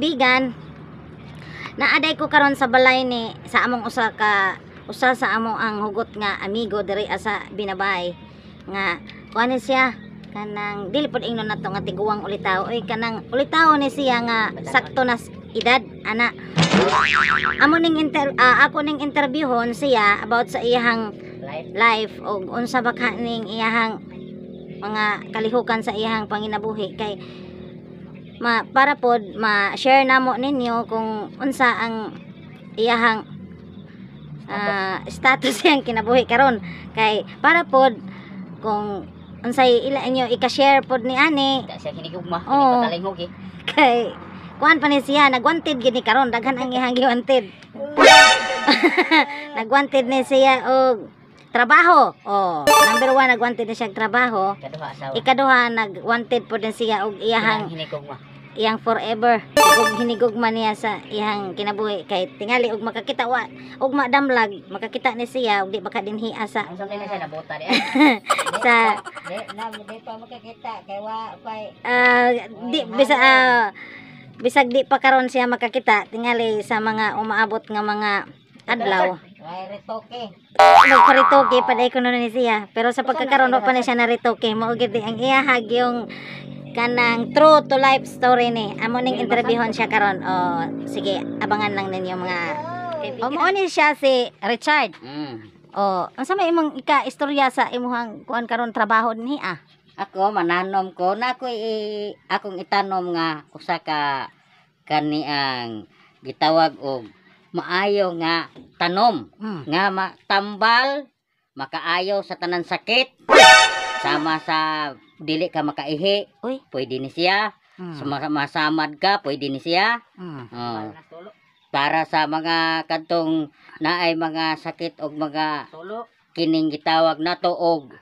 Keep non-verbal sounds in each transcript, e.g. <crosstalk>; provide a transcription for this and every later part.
kaibigan naaday ko karon sa balay ni sa among usa ka usa sa among ang hugot nga amigo diri asa binabay nga kuan siya kanang dili pod ingnon nato nga tiguwang ulitaw oy kanang ulitaw ni siya nga sakto na edad ana amo ning inter uh, ako ning interviewhon siya about sa iyang life og unsa ba ning iyang mga kalihukan sa iyang panginabuhi kay ma, para pod ma-share namo ninyo kung unsa ang iyahang uh, status <laughs> yang kinabuhi karon kay para pod kung unsay ila inyo ika-share pod ni ani kay siya hinigugma oh. hinigpatalingog kay kuan pa ni siya nagwanted gini karon daghan ang iyang giwanted <laughs> nagwanted ni siya og trabaho. Oh, number one, nagwanted ni siya og trabaho. Ikaduha, Ikaduha nagwanted po din siya og iyahang iyang forever ug hinigog niya sa iyang kinabuhi kay tingali og makakita wa og madamlag makakita ni siya ug di baka dinhi asa sa di sa na di pa makakita kay wa pay ah, di bisa uh, bisag di pa karon siya makakita tingali sa mga umaabot nga mga adlaw Retoke. Nagparitoke, paday ko na ni siya. Pero sa pagkakaroon, pa na siya na retoke. Maugid ang iyahag yung kanang true to life story ni amo ning interviewon siya karon oh sige abangan lang ninyo mga oh, mo ni siya si Richard mm. oh unsa may imong ika istorya sa imong kuan karon trabaho ni ah ako mananom ko na ako i, akong itanom nga usa ka kaniang gitawag og maayo nga tanom mm. nga matambal makaayo sa tanan sakit sama sa dili ka makaihi Uy. pwede ni siya hmm. sumasamad ka pwede ni siya hmm. oh. para sa mga kantong naay mga sakit og mga kining gitawag na to og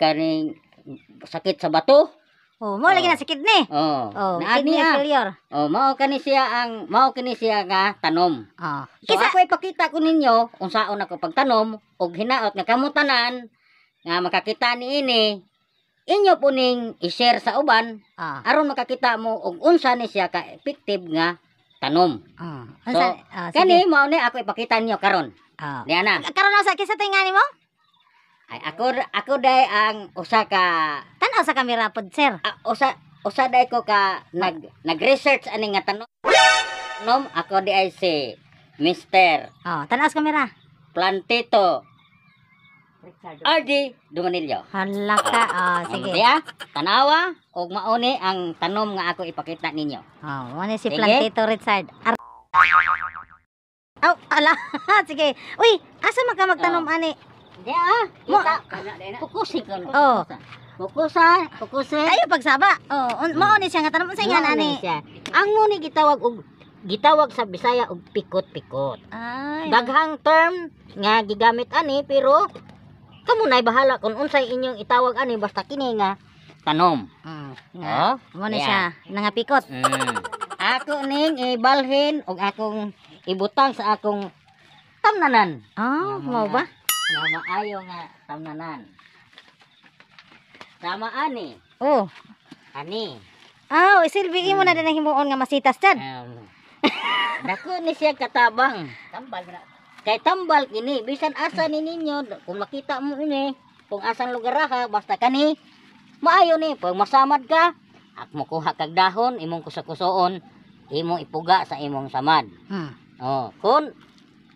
kaning sakit sa bato Oh, mo oh. lagi na sakit ni. Oh. Oh, kidney failure. Oh, mao kani siya ang mao kani siya nga tanom. Oh. So Kisa... ako ipakita ko ninyo unsaon ako pagtanom og hinaot nga kamutanan nga makakita ni ini inyo puning i-share sa uban ah. aron makakita mo og unsa ni siya ka effective nga tanom. Ah. So, ah, kani mao ni ako ipakita niyo karon. Ah. Diyan na. Karon sa kisa tinga mo Ay ako ako day ang usa ka tanaw sa kamera pod sir. Uh, usa usa day ko ka nag ah. nag-research ani nga tanom. Nom ako di ay si Mister. Oh, tanaw kamera. Plantito RJ ah, Dumanilyo. Hala ah, ka. Oh, sige. Kaya, tanawa o mauni ang tanom nga ako ipakita ninyo. Oh, muna si sige. Plantito Richard. Ar Aw, oh, ala. <laughs> sige. Uy, asa man ka magtanom oh. ani? Di ah. Mo, pukusin ka. Oh. Pukusan, pukusin. Ayo pagsaba. Oh, un, hmm. mauni siya nga tanom sa iya ani. Ang muni gitawag og gitawag sa Bisaya og pikot-pikot. Ay. Daghang term nga gigamit ani pero Kamo nay bahala kung unsay inyong itawag ani basta kini nga tanom. Mm. Oh, mo ni siya nangapikot. Mm. <laughs> Ako ning ibalhin og akong ibutang sa akong tamnanan. Oh, ah, mo ba? Nga maayo nga tamnanan. Tama ani. Oh. Ani. Ah, oh, silbi mo na din ang himuon nga masitas dyan. Um, <laughs> Dako ni siya katabang. Tambal na. Kay tambal kini, bisan asa ni ninyo, kung makita mo ini, kung asang lugar ka, basta kani, maayo ni, pag masamad ka, at mo kuha kag dahon, imong kusakusoon, imong ipuga sa imong samad. Hmm. Oh, kun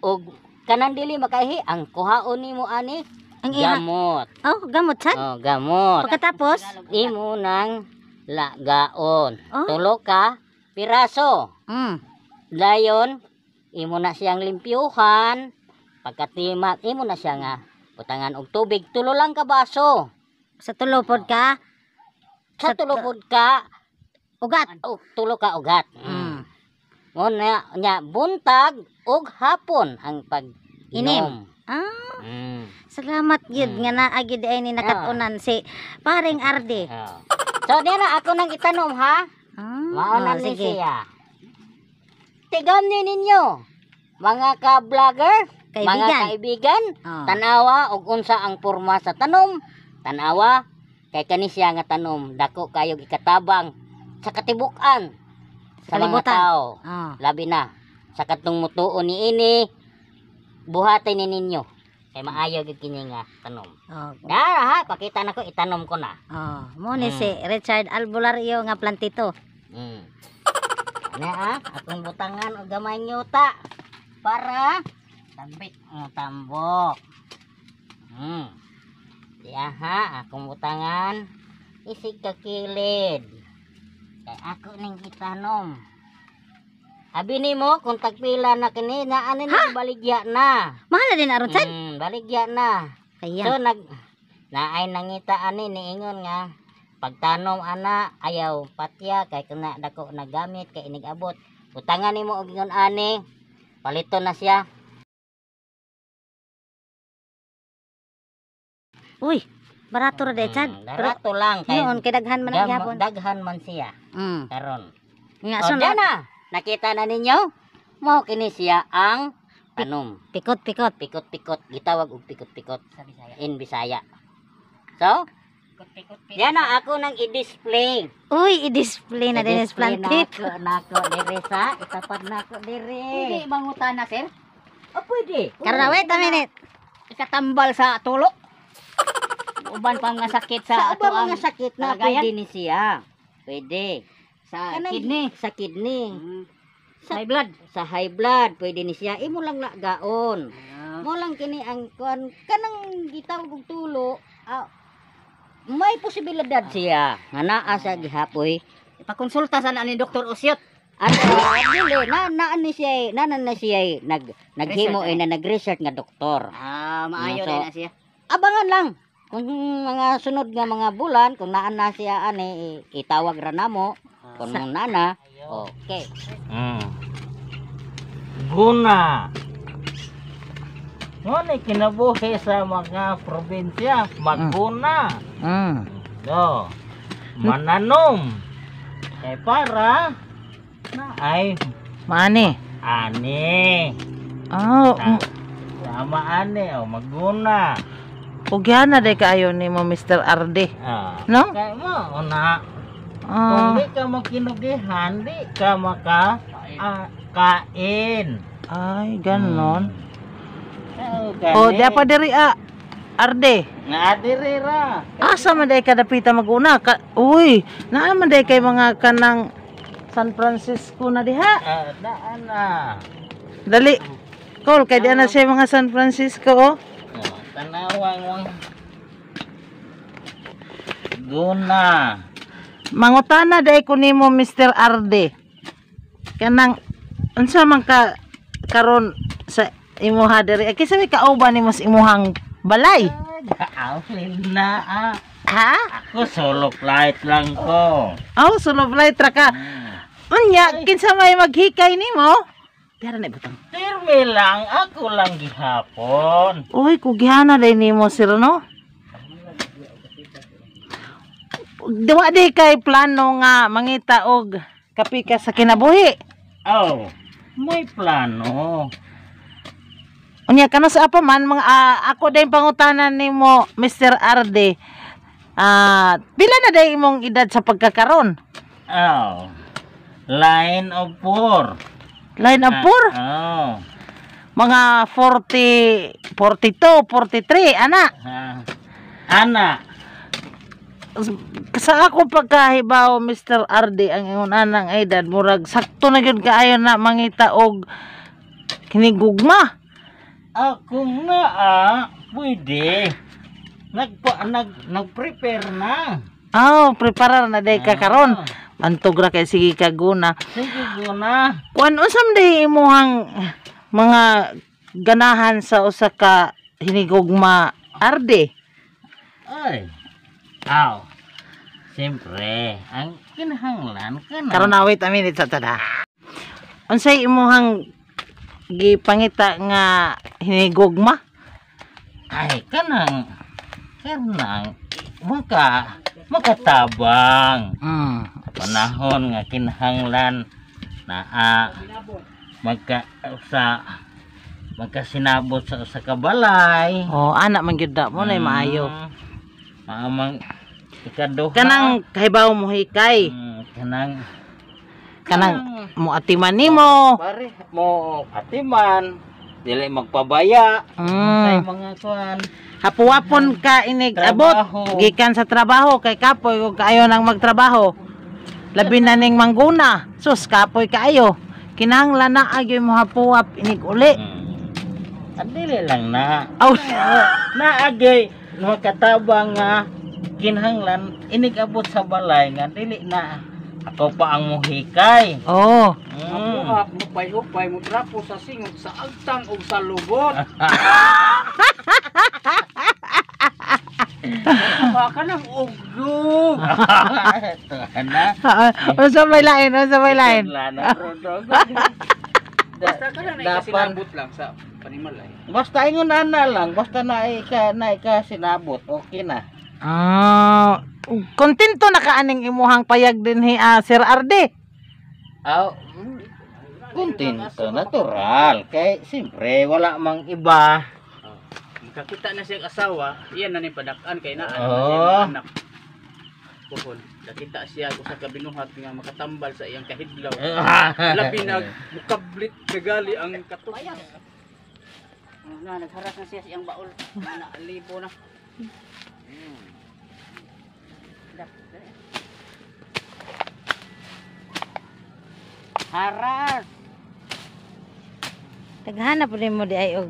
og kanan dili makahi ang kuhaon nimo ani ang iha. gamot. Oh, gamot sad? Oh, gamot. Pagkatapos imo nang lagaon. Oh. Tulo ka piraso. Mm. Dayon imo na siyang limpyuhan pagkatimak imo na siya nga butangan og tubig tulo lang ka baso sa tulo pod ka sa, tulo pod ka ugat og tulo ka ugat mm. mm. na nya buntag og hapon ang pag inom. Ah. Mm. Salamat gyud mm. nga naa ah, gyud ay ni nakatunan ah. si Paring Arde. Oh. Ah. So dira ako nang itanom ha. Ah. Mao na oh, ni siya. Tigan ni ninyo, mga ka-vlogger, mga kaibigan, oh. tanawa og unsa ang porma sa tanom. Tanawa kay kani siya nga tanom, dako kayo ikatabang sa katibuk-an sa, sa mga tao. Oh. Labi na sa katong mutuon ni ini buhatin ni ninyo kay maayo gyud kini nga tanom. Oh. Dara ha, pakita nako itanom ko na. Oh, mo ni hmm. si Richard iyo nga plantito. Mm. Naa, atong butangan o gamay nyuta para tambik ang eh, tambok. Hmm. Diya ha, akong butangan isig kakilid. Kay ako ning gitanom. Abi nimo kung tagpila na kini na ano ni baligya na. Mahal din aron sad? Hmm, baligya na. Kaya. So nag naay nangita ani ingon nga pagtanom ana ayaw patya kay kana dako nagamit kay inig abot utangan nimo og ingon ani paliton na siya Uy, barato ra dechad. Hmm, barato lang kay. Noon kay daghan man ang gihapon. Daghan man siya. Mm. Karon. Nga so na. Nakita na ninyo? Mao kini siya ang tanom. Pikot pikot pikot pikot gitawag og pikot pikot sa Bisaya. In Bisaya. So, Yan na ako nang i-display. Uy, i-display na din is planted. na ako, diri sa. Itapad nako diri. Hindi mangutan na, sir. O pwede. Karna, wait a minute. Ikatambal sa tulo. Uban pang nga sakit sa, sa ato ang nga sakit na pwede ni siya. Pwede. Sa Kanang, kidney. Sa kidney. Mm. Sa high blood. Sa high blood pwede ni siya. Imo lang na gaon. Ah. Mo lang kini ang kuan kanang gitaw og tulo. Ah, may posibilidad siya nga naa sa gihapoy ipakonsulta sa ni Dr. Usyot at uh, dili na naan ni siya na na siya nag naghimo ay na nag-research nga doktor. Ah, maayo so, ano na siya. Abangan lang kung mga sunod nga mga bulan kung naan na siya ani itawag ra namo kung ah. nana. Okay. Mm. Guna. Ngunit eh, kinabuhi sa mga probinsya, maguna. Mm. So, mananom. Kaya eh, para na ay maani. Ani. Oh, ah, Ta- mm. tama ani o maguna. Ugyana day kaayo ni mo Mr. Arde. Ah. No? Kaya mo, una. Ah. Kung di ka makinugihan, di ka maka ah, kain. Ay, ganon. Hmm. O, oh, di pa diri a. Ah, Arde. Na adiri ra. Asa man day pita maguna ka. Uy, naa man day kay mga kanang San Francisco na diha. Uh, ah, naan na. Ah. Dali. Call kay diha na siya mga San Francisco o. Oh. Tanawang wang. Guna. Mangutana day ko nimo Mr. Arde. Kanang unsa man ka karon sa imuha diri. Kay may kauban ni mas imuhang balay. Outfit na ah. Ha? Ako solo flight lang ko. Oh, solo flight ra ka. Hmm. Unya, kinsa may maghikay nimo? Tara na butang. Tirmi lang, ako lang gihapon. Uy, kugihana din nimo sir no? Dawa di kay plano nga mangita og kapi sa kinabuhi. Oh, may plano. Unya kano sa apa man mga uh, ako day pangutanan nimo Mr. Arde. Ah, uh, pila na day imong edad sa pagkakaron? Oh. Line of 4. Line of 4? Uh, ah, oh. Mga 40 42, 43 ana. Uh, ana. Sa ako pagkahibaw Mr. Arde, ang ingon anang edad murag sakto na gyud kaayo na mangita og kinigugma akong naa, ah. pwede. Nagpa, nag, nag-prepare na. Oh, preparar na day ka ah. karon. Antog ra kay sige ka guna. Sige guna. Kuan unsam day ang mga ganahan sa usa ka hinigugma arde? Ay. Aw. Siyempre, ang kinahanglan ka na. Karon awit a minute sa tada. Unsay imuhang gipangita nga hinigugma ay kanang kanang maka makatabang mm. panahon nga kinahanglan naa ah, magka sa sinabot sa sa kabalay oh anak man mo na mm. maayo maamang ikaduha kanang kahibaw mo hikay mm, kanang kanang mm. mo atiman nimo pare mo atiman dili magpabaya mm. mga kuan hapuapon ka inig abot gikan sa trabaho kay kapoy ug kaayo nang magtrabaho labi na ning manguna sus kapoy kaayo kinahanglan na agyo mo hapuap inig uli mm. lang na oh. <laughs> na agay makatabang nga ah, kinahanglan inig abot sa balay nga dili na ako pa ang muhikay. Oo. Mm. Ako mo payupay mo trapo sa singot sa agtang o sa lubot. <laughs> Baka nang ugdo. Ana. Ano sa may lain? Ano sa may lain? <laughs> Basta ka lang na isinabot lang sa panimalay. Basta ingon na lang. Basta na ika, na ika sinabot. Okay na. Ah, oh, kontento na kaaning imuhang payag din hi ah, Sir Arde. Ah, oh, kontento natural kay siyempre wala mang iba. Oh, na siya asawa, iyan na ni padak-an kay naa oh. na anak. Pohon, nakita siya ko sa kabinuhat nga makatambal sa iyang kahidlaw. <laughs> Labi na mukablit kagali ang katuyan. Ano na nagharas na siya sa iyang baol, na libo na. Haras. Taghanap rin mo di ay og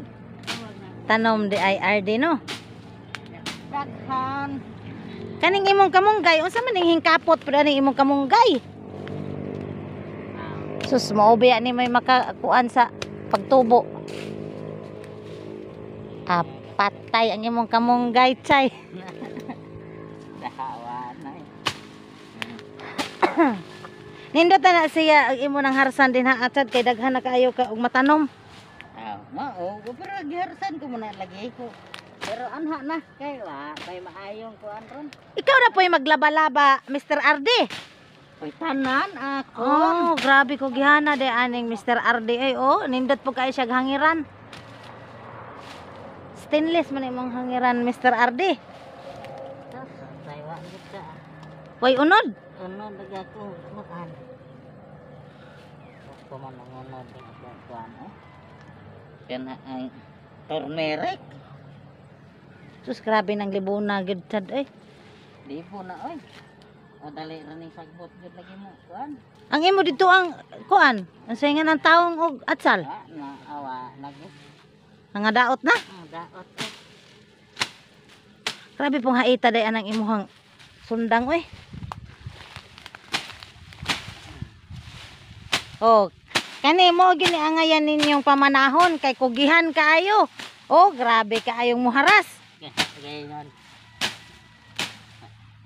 tanom di ay RD no. Daghan. Kaning imong kamunggay, unsa man ning hingkapot pero ning imong kamunggay? Sus mo obya ni may makakuan sa pagtubo. Up patay ang imong kamong gaytsay <coughs> dahawa na nindo na siya ang imo nang harsan din ha atad kay daghan na kaayo ka og matanom aw ah, mao oh, pero giharsan ko muna lagi ko pero anha na kay wa may maayong kuan anron. Ikaw na po yung maglaba-laba, Mr. Ardi. Uy, tanan ako. Oh, grabe ko gihana de aning Mr. Ardi ay oh, nindot po kay siya hangiran stainless man imong hangiran Mr. Ardi. Way unod? Unod daga ko kuan. Ko eh. man unod daga kuan. Kana ay turmeric. Sus grabe nang libuna gid tad eh. Libo na oy. O dali ra ning sagbot gid lagi mo kuan. Ang imo dito ang kuan, ang sayangan ng taong og atsal. Ah, na awa lagi. Nga daot na? Nga daot na. Grabe pong haita day anang imuhang sundang oy. Oh, kani mo gini angayan ninyong pamanahon kay kugihan kaayo. Oh, grabe kaayong muharas. Gayon.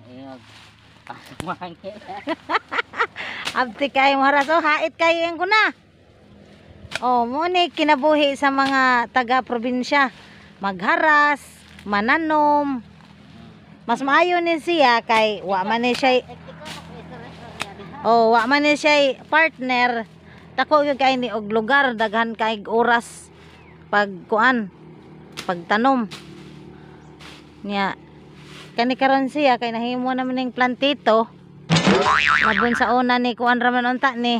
Ayog. Pasok Abti kayo muharas oh, hait kayo yung kuna. Oh, muni eh, kinabuhi sa mga taga-probinsya. Magharas, mananom. Mas maayo ni siya kay wa man ni siya Oh, wa man ni siya eh, partner. Tako gyud kay ni og lugar daghan kay oras pag kuan, pagtanom. Nya kani karon siya kay nahimo naman ning plantito. Mabon sa una ni kuan ra man unta ni.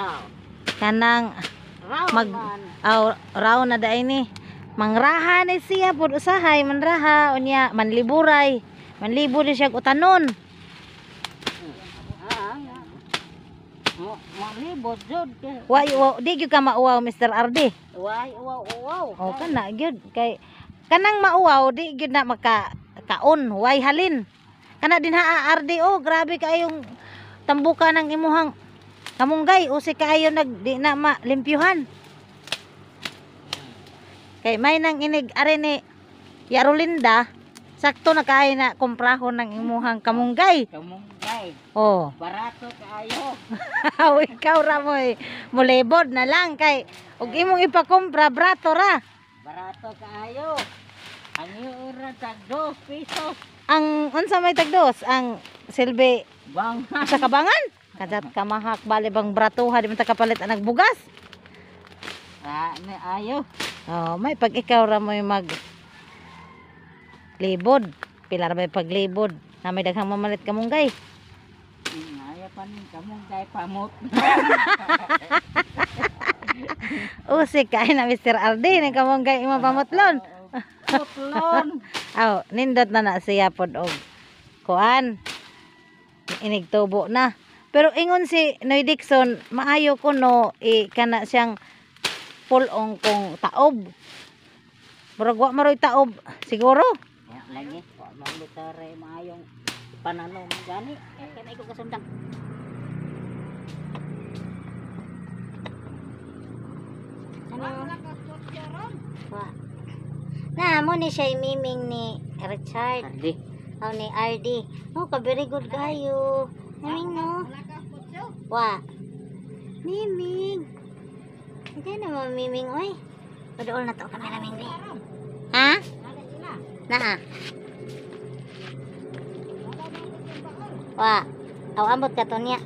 Oh kanang mag aw, raw na dai ni mangraha ni siya pud usahay manraha unya manliburay manlibo ni siya utanon Malibot jud di gyud ka mauwaw Mr. RD. Wa wow wow. Oh kana gyud kay kanang mauwaw di gyud na maka kaon wai halin. Kana din ha Ardi oh grabe kayong tambukan ng imuhang Kamunggay, o si kayo nag di na malimpyuhan. Kay may nang inig are ni Yarulinda, sakto na kaayo na kumprahon ng imuhang kamunggay. Kamunggay. Oh. Barato kayo <laughs> Aw ikaw ra mo eh. mulebod na lang kay ug imong ipakumpra barato ra. Barato kayo Ang ura tagdos piso Ang unsa may tagdos ang silbi bang sa kabangan? <laughs> Kadat kamahak bali bang bratuha di manta kapalit ang nagbugas. Ah, may ayo. Oh, may pag ikaw ra mo mag libod. Pila ra may paglibod. Na may daghang mamalit ka munggay. Hmm, <laughs> ay, pan kamunggay pamot. Usik kay na Mr. Aldi ni kamunggay imong ano pamutlon. Pamutlon. <laughs> Aw, nindot na na siya pod og kuan. Inigtubo na. Pero ingon si Noy Dixon, maayo ko no, eh, kana siyang full on kong taob. Murag wa maroy taob, siguro. Yeah, lagi, wa maroy maayong panano mo gani. Eh, kana ko kasundang. Ano? Wa. Na, mo ni siya miming ni Richard. Ardi. Oh, ni Ardi. Oh, ka very kabirigod kayo. Naming no. Wa. Miming. Hindi na mo miming, oy. Padool na to kami naming di. Ha? Na. Wa. Aw ambot ka to niya.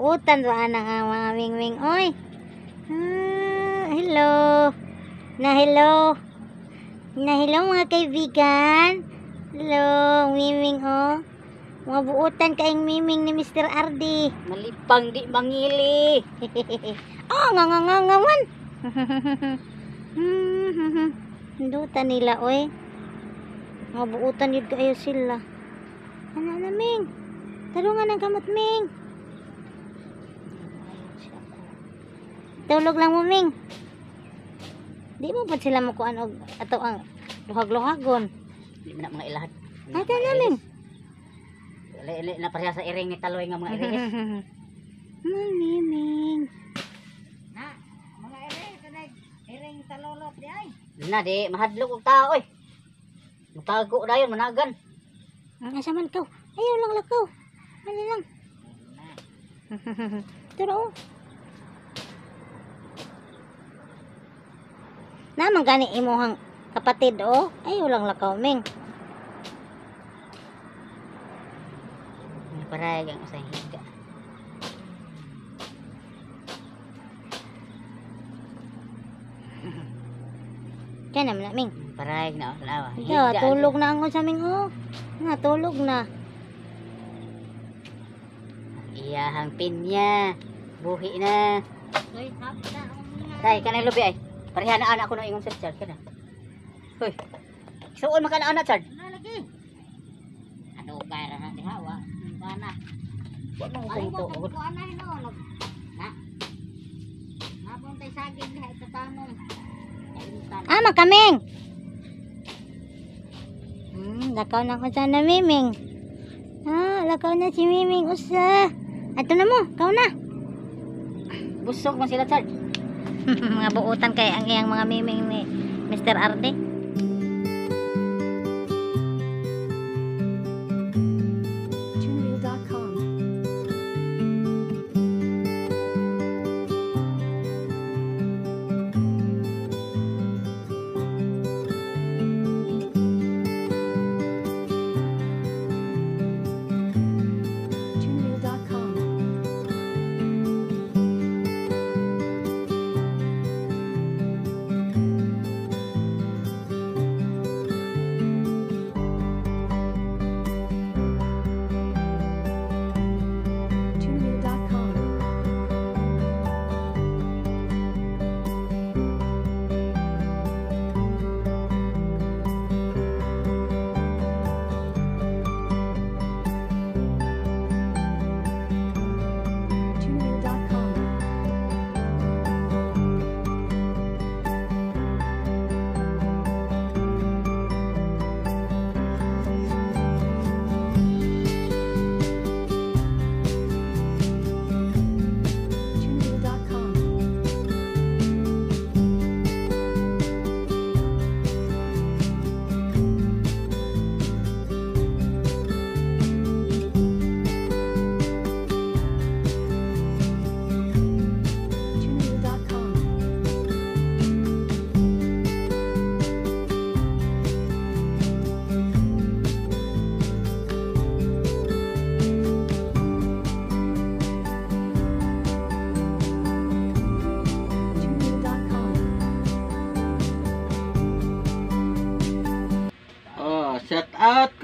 Duutan ra na nga mga wingwing. Oy. Ah, hello. Na hello. Na hello mga kaibigan. Hello, wingwing oh. Mga buutan kaing miming ni Mr. Ardi. Malipang di mangili. oh, <laughs> nga nga nga nga man. <laughs> Duta nila oy. Mga buutan yun kayo sila. Ano na, ano, Ming? Tarungan ng kamot, Ming. Tulog lang mo, Ming. Di mo ba sila makuan og ato ang luhag-luhagon? Di mo na mga ilahat. Ay, tayo na, Ming. na pareha sa iring ni Taloy nga mga iris. <laughs> Mami, Ming. Na, mga iring, kanag iring talolot di ay. Na, di, mahadlog og tao, eh. Mutago na yun, managan. Ang asa man to? Ayaw lang lakaw. Ano lang. <laughs> Turo, oh. Namang gani imuhang kapatid o. Oh. Ay, walang lakaw, Ming. Parayag ang usang higa. Diyan <laughs> naman na, Ming. Parayag na, lawa. Higa, Higa tulog na ang usang Ming, oh. tulog na. Iyahang pinya. Buhi na. Oh, ah. Tay, kanay lubi ay. Pareha na anak ko na ingon sa charge kana. Hoy. Suon maka na anak charge. Ano, na lagi. Ano ba ra na diha wa? Kana. Wa mo ko ito. Kana hino nag. Na. Napon tay saging diha ito tamong. Ah, makaming. Hmm, lakaw na ko sana miming. Ah, lakaw na si miming usa. Ato na mo, kau na. Busok mo sila, Charles. <laughs> mga buutan kay ang iyang mga miming ni Mr. Arde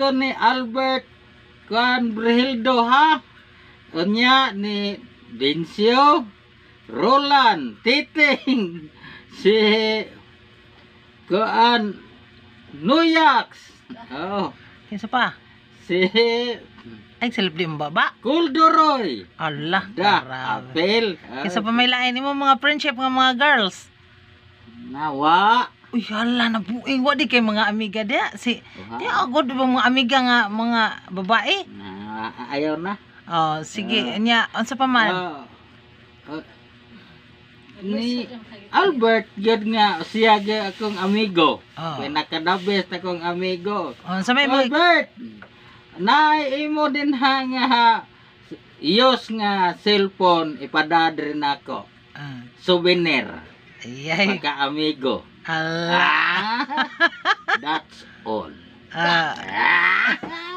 Senador ni Albert Juan Brihildo ha. Unya ni Dencio Roland Titing <laughs> si Kuan Nuyax. Oh. Kinsa pa? Si ay silip din baba. Kuldoroy. Allah. Da, apel. Kinsa pa may lain mo mga friendship ng mga girls? Nawa. Uy, hala na buing. Wa di kay mga amiga dia. Si Uha. di agod ba mga amiga nga mga babae? Eh. Na, ayaw na. Oh, sige. Uh, Nya, unsa pa man? Uh, oh, uh, oh. ni Albert gyud nga siya gyud akong amigo. Oh. Kay nakadabes akong amigo. Oh, sa may Albert. Nay imo din ha nga ha. Iyos nga cellphone ipadadre ako. Uh. Souvenir. Ay. Pagka amigo. Allah. Uh. <laughs> That's all. Uh. Ah.